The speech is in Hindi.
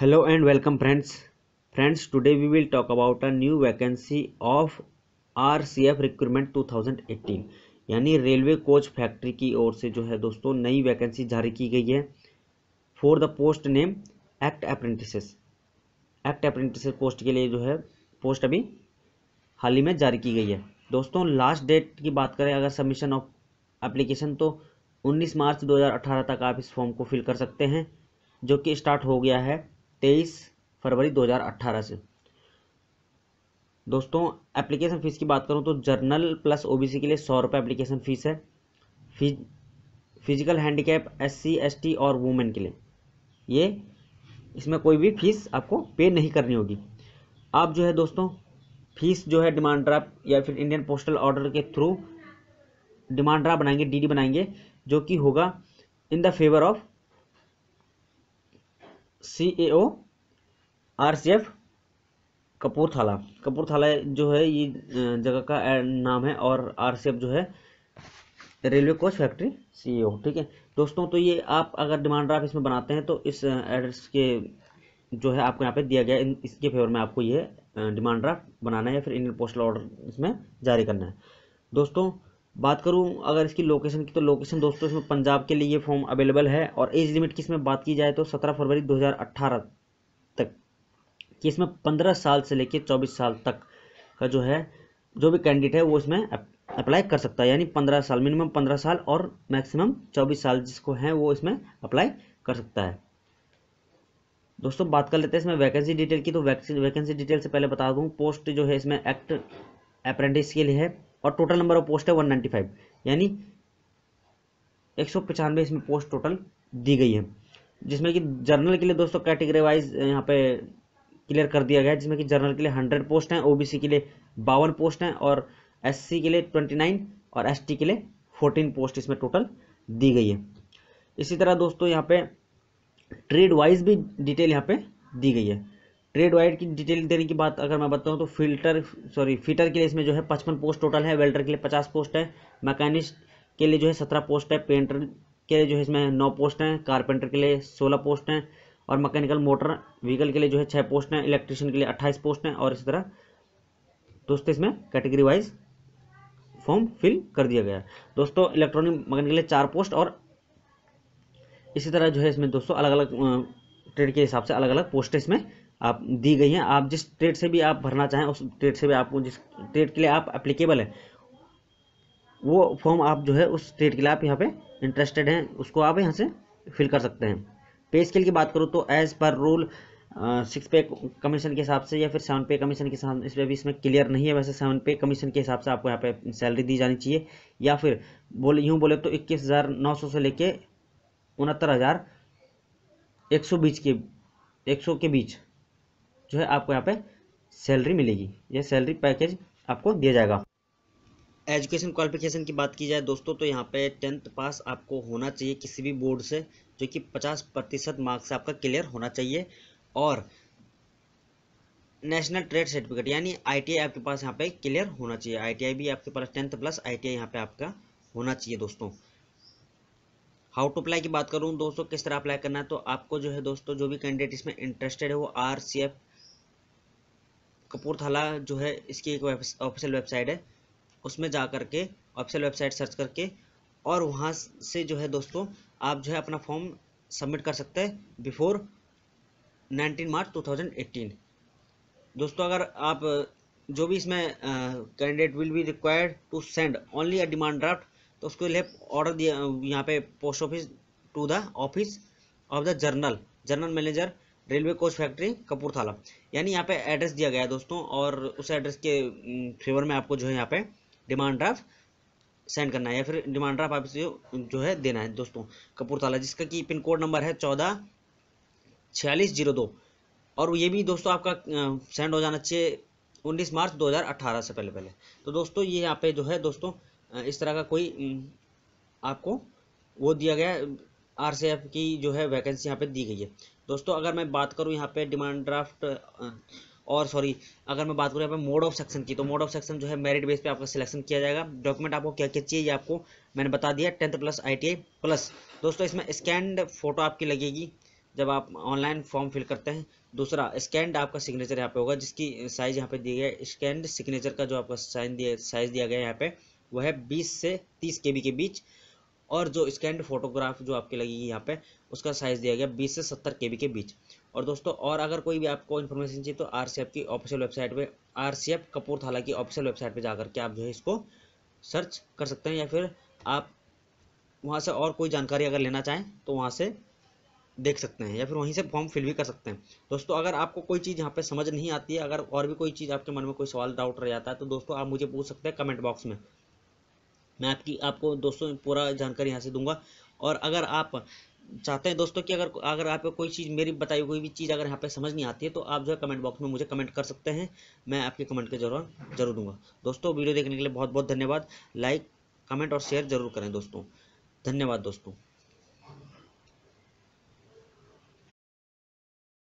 hello and welcome friends friends today we will talk about a new vacancy of RCF recruitment 2018 यानी रेलवे कोच फैक्ट्री की ओर से जो है दोस्तों नई वैकेंसी जारी की गई है for the post name act apprentices act apprentices post के लिए जो है पोस्ट अभी हाल ही में जारी की गई है दोस्तों लास्ट डेट की बात करें अगर सबमिशन ऑफ एप्लीकेशन तो 19 मार्च 2018 तक आप इस फॉर्म को फिल कर सकते हैं जो कि स्टार्ट हो गया है तेईस फरवरी 2018 से दोस्तों एप्लीकेशन फ़ीस की बात करूं तो जर्नल प्लस ओबीसी के लिए सौ रुपये एप्लीकेशन फ़ीस है फिज फिजिकल हैंडीकैप एससी एसटी और वुमेन के लिए ये इसमें कोई भी फीस आपको पे नहीं करनी होगी आप जो है दोस्तों फीस जो है डिमांड ड्राफ्ट या फिर इंडियन पोस्टल ऑर्डर के थ्रू डिमांड ड्राफ्ट बनाएंगे डीडी बनाएंगे जो कि होगा in the favour of C A O R C F Kapurthala Kapurthala जो है ये जगह का नाम है और आर सी एफ जो है railway coach factory C A O ठीक है दोस्तों तो ये आप अगर डिमांड ड्राफ्ट इसमें बनाते हैं तो इस एड्रेस के जो है आपको यहाँ पे दिया गया है इसके फेवर में आपको ये डिमांड ड्राफ्ट बनाना है या फिर इंडियन पोस्टल ऑर्डर इसमें जारी करना है दोस्तों बात करूं अगर इसकी लोकेशन की तो लोकेशन दोस्तों इसमें पंजाब के लिए ये फॉर्म अवेलेबल है और एज लिमिट की इसमें बात की जाए तो सत्रह फरवरी 2018 तक कि इसमें पंद्रह साल से लेकर चौबीस साल तक का जो है जो भी कैंडिडेट है वो इसमें अप्लाई कर सकता है यानी पंद्रह साल मिनिमम पंद्रह साल और मैक्सिमम चौबीस साल जिसको है वो इसमें अप्लाई कर सकता है दोस्तों बात कर लेते हैं इसमें वैकेंसी डिटेल की तो वैकेंसी डिटेल से पहले बता दूँ पोस्ट जो है इसमें एक्ट अप्रेंटिस के लिए है और टोटल नंबर ऑफ पोस्ट है 195 यानी एक इसमें पोस्ट टोटल दी गई है जिसमें कि जर्नल के लिए दोस्तों कैटेगरी वाइज यहाँ पे क्लियर कर दिया गया है जिसमें कि जर्नल के लिए हंड्रेड पोस्ट हैं ओबीसी के लिए बावन पोस्ट हैं और एस के लिए ट्वेंटी नाइन और एस के लिए फोर्टीन पोस्ट इसमें टोटल दी गई है इसी तरह दोस्तों यहाँ पे ट्रेड वाइज भी डिटेल यहाँ पे दी गई है ट्रेड वाइड की डिटेल देने की बात अगर मैं बताऊँ तो फिल्टर सॉरी फिटर के लिए इसमें जो है पचपन पोस्ट टोटल है वेल्डर के लिए पचास पोस्ट है मैकेनिस्ट के लिए जो है सत्रह पोस्ट है पेंटर के लिए जो है इसमें नौ पोस्ट हैं कारपेंटर के लिए सोलह पोस्ट हैं और मैकेनिकल मोटर व्हीकल के लिए जो है छः पोस्ट हैं इलेक्ट्रिशियन के लिए अट्ठाईस पोस्ट हैं और इस तरह दोस्तों इसमें कैटेगरी वाइज फॉर्म फिल कर दिया गया है दोस्तों इलेक्ट्रॉनिक मकैनिक के लिए चार पोस्ट और इसी तरह जो है इसमें दोस्तों अलग अलग ट्रेड के हिसाब से अलग अलग पोस्ट इसमें आप दी गई हैं आप जिस ट्रेड से भी आप भरना चाहें उस ट्रेड से भी आपको जिस ट्रेड के लिए आप अप्लीकेबल हैं वो फॉर्म आप जो है उस ट्रेड के लिए आप यहाँ पे इंटरेस्टेड हैं उसको आप यहाँ से फिल कर सकते हैं पे स्केल की बात करूँ तो एज़ पर रूल सिक्स पे कमीशन के हिसाब से या फिर सेवन पे कमीशन के हिसाब इस पर भी इसमें क्लियर नहीं है वैसे सेवन पे कमीशन के हिसाब से आपको यहाँ पे सैलरी दी जानी चाहिए या फिर बोले यूँ बोले तो इक्कीस हज़ार नौ सौ से लेके उनहत्तर हज़ार एक सौ बीच के एक सौ के बीच जो है आपको यहाँ पे सैलरी मिलेगी यह सैलरी पैकेज आपको दिया जाएगा एजुकेशन क्वालिफिकेशन की बात की जाए दोस्तों तो यहाँ पे टेंथ पास आपको होना चाहिए किसी भी बोर्ड से जो कि पचास प्रतिशत मार्क्स आपका क्लियर होना चाहिए और नेशनल ट्रेड सर्टिफिकेट यानी आईटीआई आपके पास यहाँ पे क्लियर होना चाहिए आईटीआई भी आपके पास टेंथ प्लस आईटीआई यहाँ पे आपका होना चाहिए दोस्तों हाउ टू अप्लाई की बात करूँ दोस्तों किस तरह अप्लाई करना है तो आपको जो है दोस्तों जो भी कैंडिडेट इसमें इंटरेस्टेड है वो आर सी एफ कपूरथला जो है इसकी एक ऑफिशियल वेबसाइट है उसमें जा करके ऑफिशियल वेबसाइट सर्च करके और वहाँ से जो है दोस्तों आप जो है अपना फॉर्म सबमिट कर सकते हैं बिफोर 19 मार्च 2018 दोस्तों अगर आप जो भी इसमें candidate will be required to send only a demand draft तो उसको लिए ऑर्डर दिया यहाँ पे post office to the office of the general general manager railway coach factory Kapurthala यानी यहाँ पे एड्रेस दिया गया है दोस्तों और उस एड्रेस के फेवर में आपको जो है यहाँ पे डिमांड ड्राफ्ट सेंड करना है या फिर डिमांड ड्राफ्ट आप जो है देना है दोस्तों कपूरथला जिसका कि पिन कोड नंबर है चौदह छियालीस जीरो दो और ये भी दोस्तों आपका सेंड हो जाना चाहिए उन्नीस मार्च अट्ठारह से पहले पहले तो दोस्तों ये यहाँ पे जो है दोस्तों इस तरह का कोई आपको वो दिया गया आर की जो है वैकेंसी यहाँ पे दी गई है दोस्तों अगर मैं बात करूँ यहाँ पे डिमांड ड्राफ्ट और सॉरी अगर मैं बात करूँ यहाँ पे मोड ऑफ सेक्शन की तो मोड ऑफ सेक्शन जो है मेरिट बेस पे आपका सिलेक्शन किया जाएगा डॉक्यूमेंट आपको क्या क्या चाहिए आपको मैंने बता दिया टेंथ प्लस आई प्लस दोस्तों इसमें स्कैंड फोटो आपकी लगेगी जब आप ऑनलाइन फॉर्म फिल करते हैं दूसरा स्कैंड आपका सिग्नेचर यहाँ पे होगा जिसकी साइज यहाँ पे दी गई है स्कैंड सिग्नेचर का जो आपका साइन दिया साइज दिया गया है यहाँ पे वह है बीस से तीस के के बीच और जो स्कैंड फोटोग्राफ जो आपकी लगेगी यहाँ पे उसका साइज़ दिया गया बीस से सत्तर के के बीच और दोस्तों और अगर कोई भी आपको इन्फॉर्मेशन चाहिए तो आर की ऑफिशियल वेबसाइट पे आर सी कपूरथाला की ऑफिशियल वेबसाइट पे जा करके आप जो है इसको सर्च कर सकते हैं या फिर आप वहाँ से और कोई जानकारी अगर लेना चाहें तो वहाँ से देख सकते हैं या फिर वहीं से फॉर्म फिल भी कर सकते हैं दोस्तों अगर आपको कोई चीज़ यहाँ पे समझ नहीं आती है अगर और भी कोई चीज़ आपके मन में कोई सवाल डाउट रह जाता है तो दोस्तों आप मुझे पूछ सकते हैं कमेंट बॉक्स में मैं आपकी आपको दोस्तों पूरा जानकारी यहाँ से दूंगा और अगर आप चाहते हैं दोस्तों कि अगर अगर आपको कोई चीज़ मेरी बताई कोई भी चीज़ अगर यहाँ पे समझ नहीं आती है तो आप जो है कमेंट बॉक्स में मुझे कमेंट कर सकते हैं मैं आपके कमेंट के जरूर जरूर दूंगा दोस्तों वीडियो देखने के लिए बहुत बहुत धन्यवाद लाइक कमेंट और शेयर जरूर करें दोस्तों धन्यवाद दोस्तों